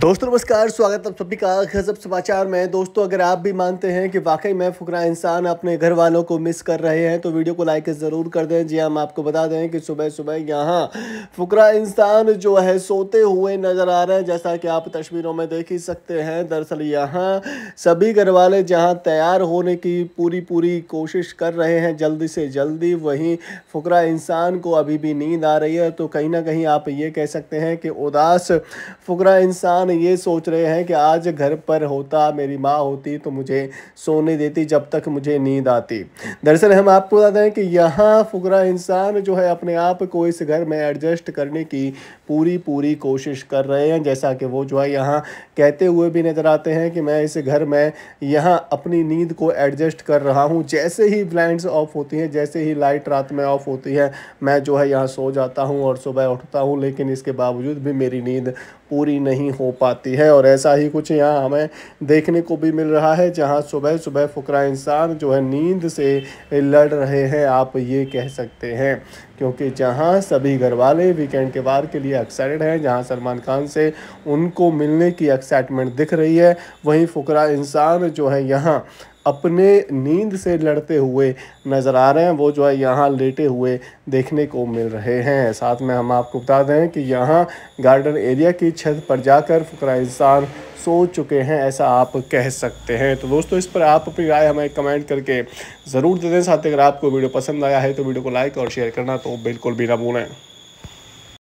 दोस्तों नमस्कार स्वागत आप सभी का गजब समाचार में दोस्तों अगर आप भी मानते हैं कि वाकई में फुकरा इंसान अपने घर वालों को मिस कर रहे हैं तो वीडियो को लाइक ज़रूर कर दें जी हाँ, हम आपको बता दें कि सुबह सुबह यहाँ फुकरा इंसान जो है सोते हुए नज़र आ रहे हैं जैसा कि आप तस्वीरों में देख ही सकते हैं दरअसल यहाँ सभी घर वाले जहाँ तैयार होने की पूरी पूरी कोशिश कर रहे हैं जल्दी से जल्दी वहीं फुकरा इंसान को अभी भी नींद आ रही है तो कहीं ना कहीं आप ये कह सकते हैं कि उदास फुकरा इंसान इंसान ये सोच रहे हैं कि आज घर पर होता मेरी माँ होती तो मुझे सोने देती जब तक मुझे नींद आती दरअसल हम आपको बता दें कि यहाँ फुकरा इंसान जो है अपने आप को इस घर में एडजस्ट करने की पूरी पूरी कोशिश कर रहे हैं जैसा कि वो जो है यहाँ कहते हुए भी नज़र आते हैं कि मैं इस घर में यहाँ अपनी नींद को एडजस्ट कर रहा हूँ जैसे ही ब्लाइंड्स ऑफ होती हैं जैसे ही लाइट रात में ऑफ होती है मैं जो है यहाँ सो जाता हूँ और सुबह उठता हूँ लेकिन इसके बावजूद भी मेरी नींद पूरी नहीं हो पाती है और ऐसा ही कुछ यहाँ हमें देखने को भी मिल रहा है जहाँ सुबह सुबह फुकरा इंसान जो है नींद से लड़ रहे हैं आप ये कह सकते हैं क्योंकि जहाँ सभी घर वाले वीकेंड के बाद के लिए एक्साइटेड हैं जहाँ सलमान खान से उनको मिलने की एक्साइटमेंट दिख रही है वहीं फुकरा इंसान जो है यहाँ अपने नींद से लड़ते हुए नज़र आ रहे हैं वो जो है यहाँ लेटे हुए देखने को मिल रहे हैं साथ में हम आपको बता दें कि यहाँ गार्डन एरिया की छत पर जाकर फ़करा इंसान सो चुके हैं ऐसा आप कह सकते हैं तो दोस्तों इस पर आप अपनी राय हमें कमेंट करके ज़रूर दे दें साथ ही अगर आपको वीडियो पसंद आया है तो वीडियो को लाइक और शेयर करना तो बिल्कुल भी ना भूलें